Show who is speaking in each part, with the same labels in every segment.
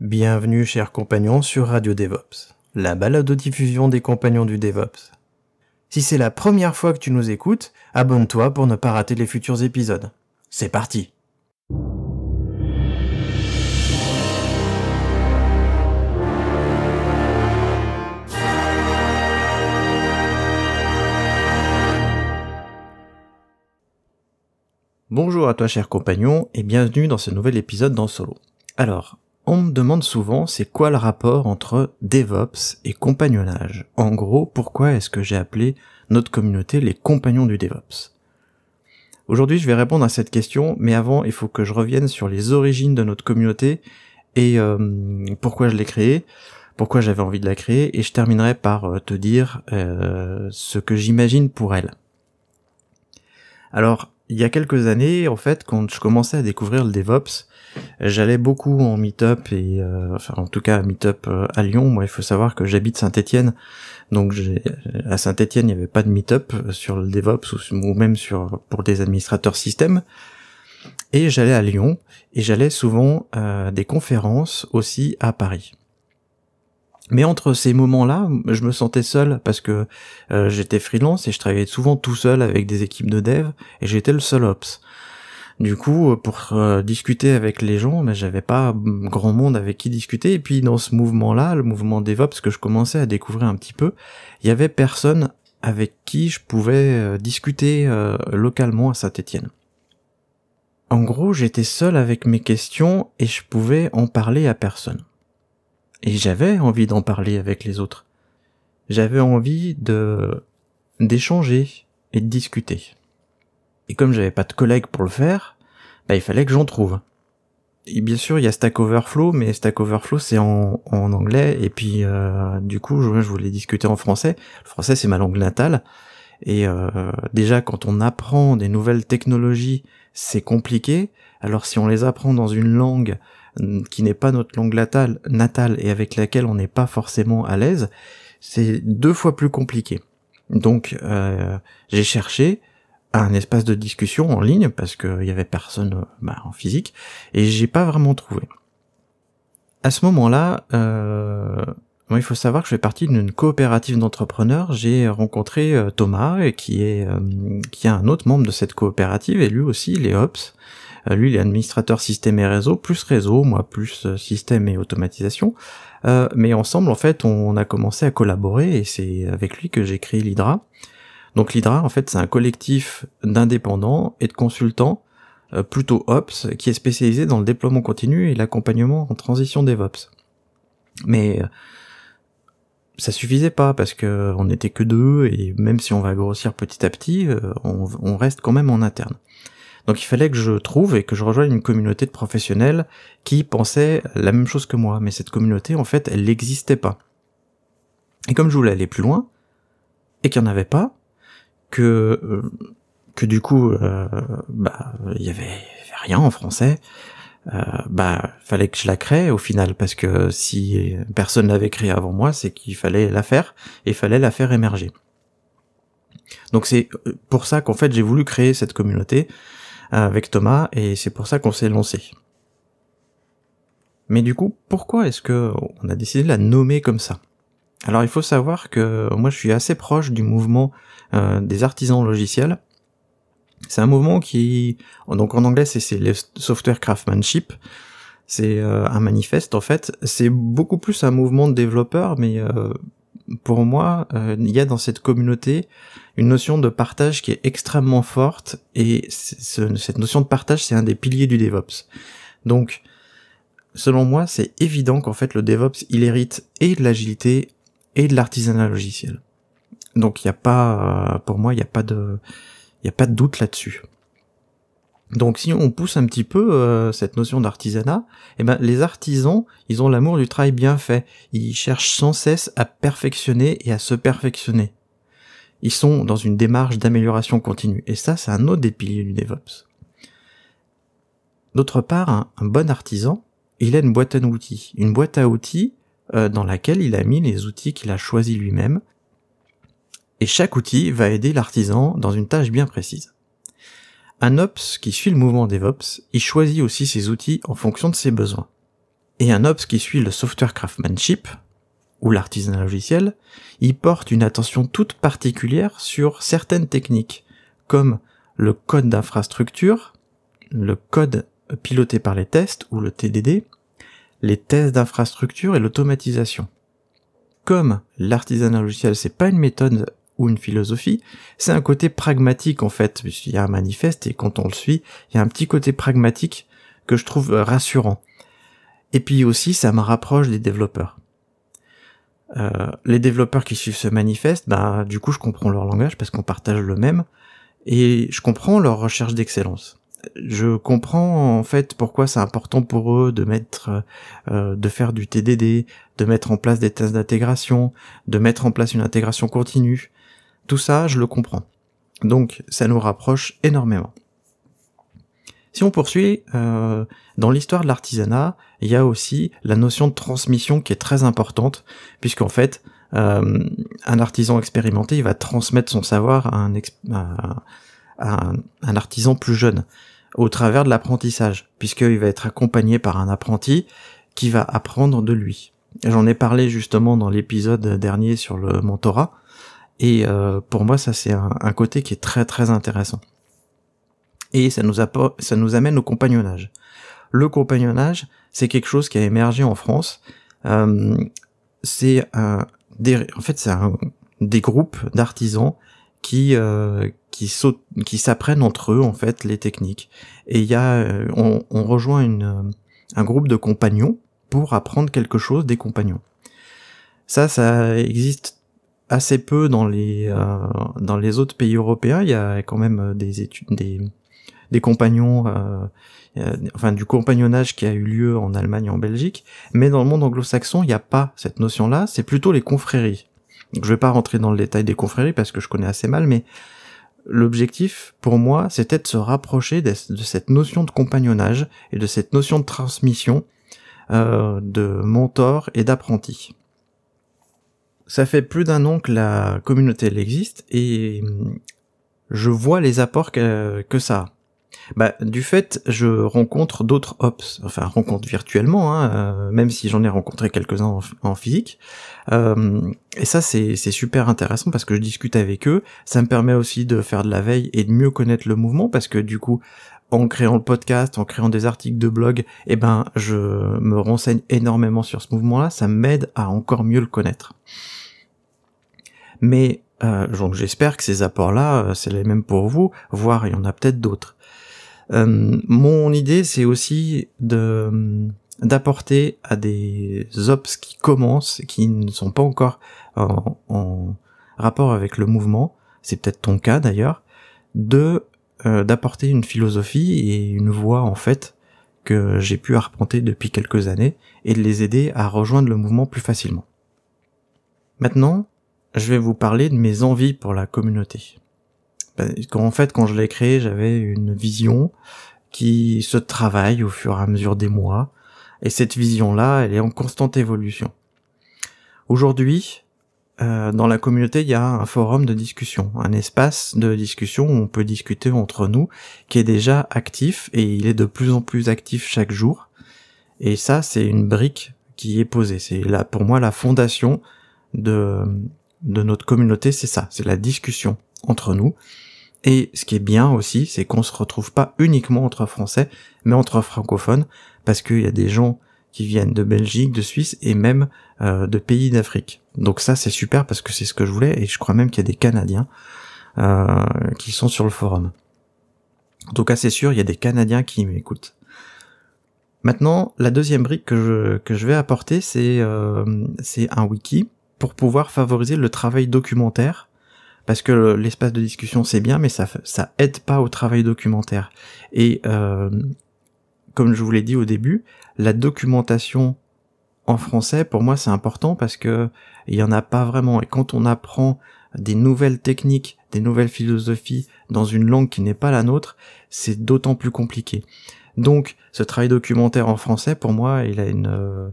Speaker 1: Bienvenue chers compagnons sur Radio DevOps, la balade de diffusion des compagnons du DevOps. Si c'est la première fois que tu nous écoutes, abonne-toi pour ne pas rater les futurs épisodes. C'est parti Bonjour à toi chers compagnons et bienvenue dans ce nouvel épisode dans Solo. Alors, on me demande souvent c'est quoi le rapport entre DevOps et compagnonnage. En gros, pourquoi est-ce que j'ai appelé notre communauté les compagnons du DevOps Aujourd'hui, je vais répondre à cette question, mais avant, il faut que je revienne sur les origines de notre communauté et euh, pourquoi je l'ai créée, pourquoi j'avais envie de la créer, et je terminerai par euh, te dire euh, ce que j'imagine pour elle. Alors, il y a quelques années, en fait, quand je commençais à découvrir le DevOps, J'allais beaucoup en meet-up et euh, enfin en tout cas meet-up euh, à Lyon. Moi, il faut savoir que j'habite Saint-Étienne, donc à Saint-Étienne, il n'y avait pas de meet-up euh, sur le DevOps ou, même sur pour des administrateurs système. Et j'allais à Lyon et j'allais souvent des conférences aussi à Paris. Mais entre ces moments-là, je me sentais seul parce que j'étais freelance et je travaillais souvent tout seul avec des équipes de dev et j'étais le seul ops. Du coup, euh, pour euh, discuter avec les gens, mais ben, j'avais pas mm, grand monde avec qui discuter. Et puis dans ce mouvement-là, le mouvement DevOps que je commençais à découvrir un petit peu, il y avait personne avec qui je pouvais euh, discuter localement à Saint-Étienne. En gros, j'étais seul avec mes questions et je pouvais en parler à personne. Et j'avais envie d'en parler avec les autres. J'avais envie de d'échanger et de discuter. Et comme j'avais pas de collègues pour le faire, bah, il fallait que j'en trouve. Et bien sûr, il y a Stack Overflow, mais Stack Overflow c'est en, en, anglais, et puis euh, du coup, je, voulais discuter en français. Le français c'est ma langue natale, et euh, déjà quand on apprend des nouvelles technologies, c'est compliqué. Alors si on les apprend dans une langue mm, qui n'est pas notre langue natale, natale et avec laquelle on n'est pas forcément à l'aise, c'est deux fois plus compliqué. Donc euh, j'ai cherché, un espace de discussion en ligne parce qu'il y avait personne euh, bah, en physique et j'ai pas vraiment trouvé. À ce moment-là, euh, il faut savoir que je fais partie d'une coopérative d'entrepreneurs. J'ai rencontré euh, Thomas euh, qui est qui est un autre membre de cette coopérative et lui aussi il est ops. lui il est administrateur système et réseau plus réseau, moi plus système et automatisation. mais ensemble en fait on, a commencé à collaborer et c'est avec lui que j'ai créé l'Hydra. Donc l'Hydra, en fait, c'est un collectif d'indépendants et de consultants, euh, plutôt Ops, qui est spécialisé dans le déploiement continu et l'accompagnement en transition DevOps. Mais euh, ça suffisait pas parce que on n'était que deux et même si on va grossir petit à petit, euh, on, on, reste quand même en interne. Donc il fallait que je trouve et que je rejoigne une communauté de professionnels qui pensaient la même chose que moi, mais cette communauté en fait elle n'existait pas. Et comme je voulais aller plus loin et qu'il n'y en avait pas, que euh, que du coup, euh, bah, il y avait rien en français. Euh, bah, fallait que je la crée au final parce que si personne l'avait créé avant moi, c'est qu'il fallait la faire et fallait la faire émerger. Donc c'est euh, pour ça qu'en fait j'ai voulu créer cette communauté avec Thomas et c'est pour ça qu'on s'est lancé. Mais du coup, pourquoi est-ce que on a décidé de la nommer comme ça alors il faut savoir que euh, moi je suis assez proche du mouvement euh, des artisans logiciels. C'est un mouvement qui, donc en anglais c'est le software craftsmanship, c'est euh, un manifeste en fait, c'est beaucoup plus un mouvement de développeurs, mais pour moi il y a dans cette communauté une notion de partage qui est extrêmement forte, et cette notion de partage c'est un des piliers du DevOps. Donc selon moi c'est évident qu'en fait le DevOps il hérite et de l'agilité et de l'artisanat logiciel. Donc il n'y a pas, euh, pour moi, il n'y a pas de, il a pas de doute là-dessus. Donc si on pousse un petit peu euh, cette notion d'artisanat, eh ben les artisans, ils ont l'amour du travail bien fait. Ils cherchent sans cesse à perfectionner et à se perfectionner. Ils sont dans une démarche d'amélioration continue. Et ça, c'est un autre des piliers du DevOps. D'autre part, un, un, bon artisan, il a une boîte à outils. Une boîte à outils, euh, dans laquelle il a mis les outils qu'il a choisis lui-même. Et chaque outil va aider l'artisan dans une tâche bien précise. Un Ops qui suit le mouvement DevOps, il choisit aussi ses outils en fonction de ses besoins. Et un Ops qui suit le software craftsmanship, ou l'artisanat logiciel, il porte une attention toute particulière sur certaines techniques, comme le code d'infrastructure, le code piloté par les tests ou le TDD, les tests d'infrastructure et l'automatisation. Comme l'artisanat logiciel, c'est pas une méthode ou une philosophie, c'est un côté pragmatique en fait. Il y a un manifeste et quand on le suit, il y a un petit côté pragmatique que je trouve euh, rassurant. Et puis aussi, ça me rapproche des développeurs. Euh, les développeurs qui suivent ce manifeste, bah, du coup, je comprends leur langage parce qu'on partage le même, et je comprends leur recherche d'excellence je comprends en fait pourquoi c'est important pour eux de mettre, euh, euh, de faire du TDD, de mettre en place des tests d'intégration, de mettre en place une intégration continue. Tout ça, je le comprends. Donc, ça nous rapproche énormément. Si on poursuit, euh, dans l'histoire de l'artisanat, il y a aussi la notion de transmission qui est très importante, puisqu'en fait, un artisan expérimenté, il va transmettre son savoir à un, un, artisan plus jeune au travers de l'apprentissage, puisqu'il va être accompagné par un apprenti qui va apprendre de lui. J'en ai parlé justement dans l'épisode dernier sur le mentorat, et euh, pour moi ça c'est un, côté qui est très très intéressant. Et ça nous, ça nous amène au compagnonnage. Le compagnonnage, c'est quelque chose qui a émergé en France. Euh, c'est en fait c'est des groupes d'artisans qui euh, qui qui s'apprennent entre eux en fait les techniques. Et il y a, euh, on, on rejoint une, euh, un groupe de compagnons pour apprendre quelque chose des compagnons. Ça, ça existe assez peu dans les euh, dans les autres pays européens. Il y a quand même des études, des des compagnons, enfin du compagnonnage qui a eu lieu en Allemagne et en Belgique, mais dans le monde anglo-saxon, il n'y a pas cette notion-là, c'est plutôt les confréries. je ne vais pas rentrer dans le détail des confréries parce que je connais assez mal, mais L'objectif, pour moi, c'était de se rapprocher de, cette notion de compagnonnage et de cette notion de transmission euh, de mentor et d'apprenti. Ça fait plus d'un an que la communauté existe et hum, je vois les apports que, que ça a bah, du fait, je rencontre d'autres ops, enfin rencontre virtuellement, hein, euh, même si j'en ai rencontré quelques-uns en, physique. Euh, et ça, c'est super intéressant parce que je discute avec eux. Ça me permet aussi de faire de la veille et de mieux connaître le mouvement parce que du coup, en créant le podcast, en créant des articles de blog, eh ben, je me renseigne énormément sur ce mouvement-là. Ça m'aide à encore mieux le connaître. Mais euh, donc j'espère que ces apports-là, euh, c'est les mêmes pour vous, voire il y en a peut-être d'autres. Euh, mon idée, c'est aussi de d'apporter à des ops qui commencent, qui ne sont pas encore en, rapport avec le mouvement, c'est peut-être ton cas d'ailleurs, de d'apporter une philosophie et une voix en fait que j'ai pu arpenter depuis quelques années et de les aider à rejoindre le mouvement plus facilement. Maintenant, je vais vous parler de mes envies pour la communauté. Ben, en fait, quand je l'ai créé, j'avais une vision qui se travaille au fur et à mesure des mois, et cette vision-là, elle est en constante évolution. Aujourd'hui, euh, dans la communauté, il y a un forum de discussion, un espace de discussion où on peut discuter entre nous, qui est déjà actif, et il est de plus en plus actif chaque jour. Et ça, c'est une brique qui est posée. C'est là, pour moi, la fondation de, de notre communauté, c'est ça, c'est la discussion entre nous. Et ce qui est bien aussi, c'est qu'on se retrouve pas uniquement entre Français, mais entre francophones, parce qu'il y a des gens qui viennent de Belgique, de Suisse et même euh, de pays d'Afrique. Donc ça c'est super parce que c'est ce que je voulais et je crois même qu'il y a des Canadiens euh, qui sont sur le forum. En tout cas c'est sûr, il y a des Canadiens qui m'écoutent. Maintenant, la deuxième brique que je, que je vais apporter, c'est euh, un wiki pour pouvoir favoriser le travail documentaire parce que l'espace de discussion c'est bien mais ça ça aide pas au travail documentaire et euh, comme je vous l'ai dit au début la documentation en français pour moi c'est important parce que il y en a pas vraiment et quand on apprend des nouvelles techniques des nouvelles philosophies dans une langue qui n'est pas la nôtre c'est d'autant plus compliqué donc ce travail documentaire en français pour moi il a une euh,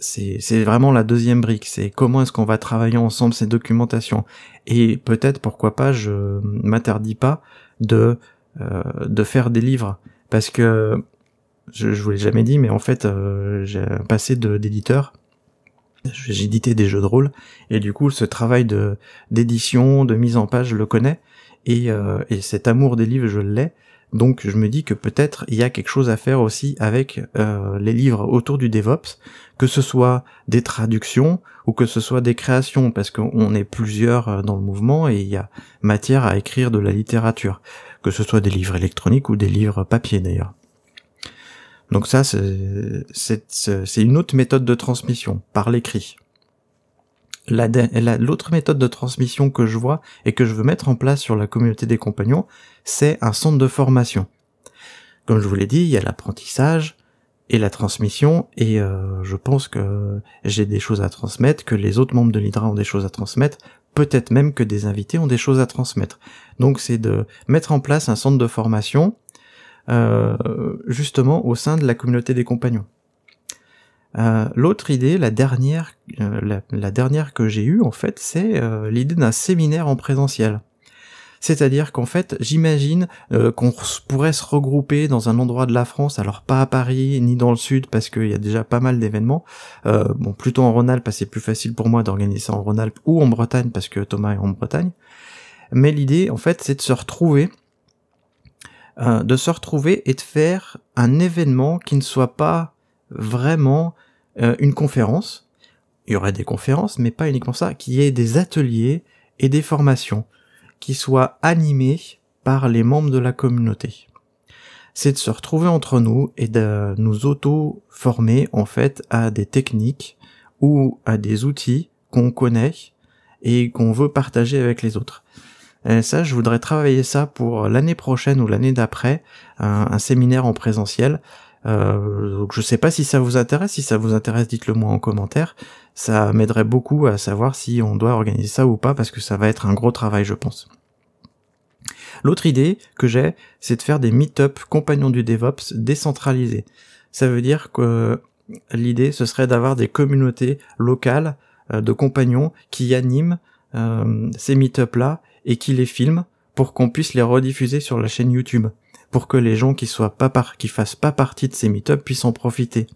Speaker 1: c'est vraiment la deuxième brique, c'est comment est-ce qu'on va travailler ensemble ces documentations. Et peut-être, pourquoi pas, je m'interdis pas de, euh, de faire des livres. Parce que, je, je vous l'ai jamais dit, mais en fait, euh, j'ai passé d'éditeur, j'éditais des jeux de rôle, et du coup, ce travail de d'édition, de mise en page, je le connais, et, euh, et cet amour des livres, je l'ai. Donc je me dis que peut-être il y a quelque chose à faire aussi avec euh, les livres autour du DevOps, que ce soit des traductions ou que ce soit des créations, parce qu'on est plusieurs euh, dans le mouvement et il y a matière à écrire de la littérature, que ce soit des livres électroniques ou des livres papier d'ailleurs. Donc ça, c'est une autre méthode de transmission, par l'écrit l'autre méthode de transmission que je vois et que je veux mettre en place sur la communauté des compagnons, c'est un centre de formation. Comme je vous l'ai dit, il y a l'apprentissage et la transmission, et euh, je pense que j'ai des choses à transmettre, que les autres membres de l'hydra ont des choses à transmettre, peut-être même que des invités ont des choses à transmettre. Donc c'est de mettre en place un centre de formation, euh, justement au sein de la communauté des compagnons. Euh, l'autre idée, la dernière, euh, la, dernière que j'ai eue en fait, c'est euh, l'idée d'un séminaire en présentiel. C'est-à-dire qu'en fait, j'imagine qu'on pourrait se regrouper dans un endroit de la France, alors pas à Paris ni dans le sud parce qu'il y a déjà pas mal d'événements. bon, plutôt en Rhône-Alpes, c'est plus facile pour moi d'organiser ça en Rhône-Alpes ou en Bretagne parce que Thomas est en Bretagne. Mais l'idée, en fait, c'est de se retrouver de se retrouver et de faire un événement qui ne soit pas vraiment euh, une conférence, il y aurait des conférences, mais pas uniquement ça, qui y des ateliers et des formations qui soient animées par les membres de la communauté. C'est de se retrouver entre nous et de nous auto-former en fait à des techniques ou à des outils qu'on connaît et qu'on veut partager avec les autres. Et ça, je voudrais travailler ça pour l'année prochaine ou l'année d'après, un séminaire en présentiel, je euh, donc je sais pas si ça vous intéresse. Si ça vous intéresse, dites-le moi en commentaire. Ça m'aiderait beaucoup à savoir si on doit organiser ça ou pas parce que ça va être un gros travail, je pense. L'autre idée que j'ai, c'est de faire des meet-up compagnons du DevOps décentralisés. Ça veut dire que l'idée, ce serait d'avoir des communautés locales euh, de compagnons qui animent euh, ces meet-up là et qui les filment pour qu'on puisse les rediffuser sur la chaîne YouTube pour que les gens qui soient pas par, qui fassent pas partie de ces meetups puissent en profiter.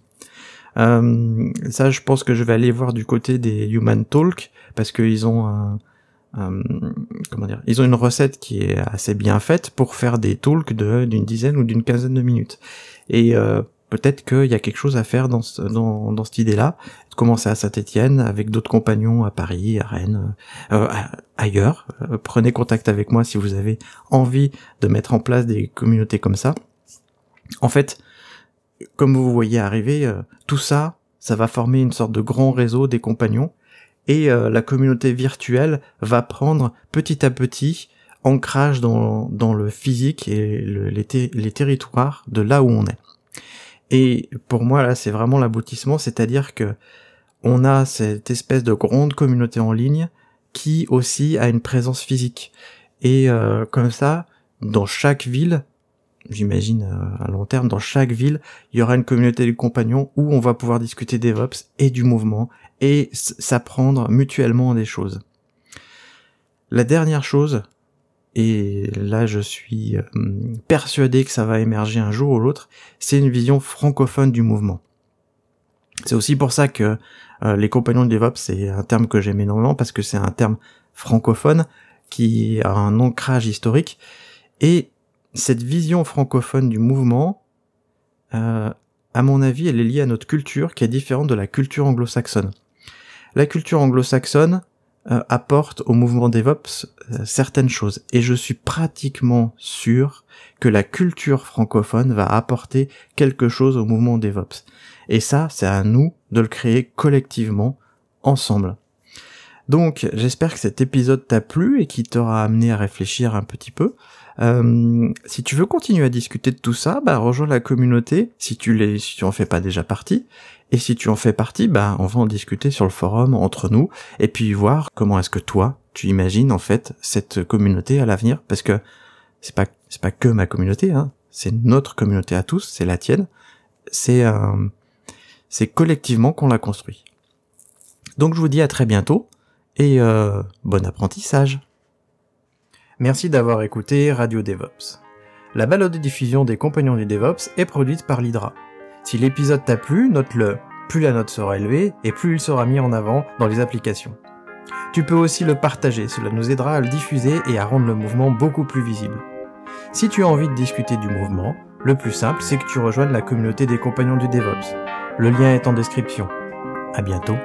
Speaker 1: Euh, ça, je pense que je vais aller voir du côté des Human Talk parce qu'ils ont un, comment dire, ils ont une recette qui est assez bien faite pour faire des talks d'une dizaine ou d'une quinzaine de minutes. Et euh, peut-être qu'il y a quelque chose à faire dans, dans, cette idée-là, de commencer à Saint-Étienne avec d'autres compagnons à Paris, à Rennes, euh, euh, ailleurs. Euh, prenez contact avec moi si vous avez envie de mettre en place des communautés comme ça. En fait, comme vous voyez arriver, tout ça, ça va former une sorte de grand réseau des compagnons, et la communauté virtuelle va prendre petit à petit ancrage dans, le physique et les territoires de là où on est. Et pour moi, là, c'est vraiment l'aboutissement, c'est-à-dire que on a cette espèce de grande communauté en ligne qui aussi a une présence physique. Et euh, comme ça, dans chaque ville, j'imagine euh, à long terme, dans chaque ville, il y aura une communauté de compagnons où on va pouvoir discuter des DevOps et du mouvement et s'apprendre mutuellement des choses. La dernière chose et là je suis euh, persuadé que ça va émerger un jour ou l'autre, c'est une vision francophone du mouvement. C'est aussi pour ça que euh, les compagnons de DevOps, c'est un terme que j'aime énormément parce que c'est un terme francophone qui a un ancrage historique. Et cette vision francophone du mouvement, euh, à mon avis, elle est liée à notre culture qui est différente de la culture anglo-saxonne. La culture anglo-saxonne, euh, apporte au mouvement DevOps euh, certaines choses. Et je suis pratiquement sûr que la culture francophone va apporter quelque chose au mouvement DevOps. Et ça, c'est à nous de le créer collectivement, ensemble. Donc, j'espère que cet épisode t'a plu et qui t'aura amené à réfléchir un petit peu. Euh, si tu veux continuer à discuter de tout ça, bah rejoins la communauté si tu les si tu en fais pas déjà partie et si tu en fais partie, bah, on va en discuter sur le forum entre nous et puis voir comment est-ce que toi, tu imagines en fait cette communauté à l'avenir parce que c'est pas c'est pas que ma communauté hein. c'est notre communauté à tous, c'est la tienne. C'est euh, c'est collectivement qu'on la construit. Donc je vous dis à très bientôt et euh, bon apprentissage. Merci d'avoir écouté Radio DevOps. La balade de diffusion des Compagnons du DevOps est produite par l'Hydra. Si l'épisode t'a plu, note-le. Plus la note sera élevée et plus il sera mis en avant dans les applications. Tu peux aussi le partager, cela nous aidera à le diffuser et à rendre le mouvement beaucoup plus visible. Si tu as envie de discuter du mouvement, le plus simple, c'est que tu rejoignes la communauté des compagnons du DevOps. Le lien est en description. À bientôt.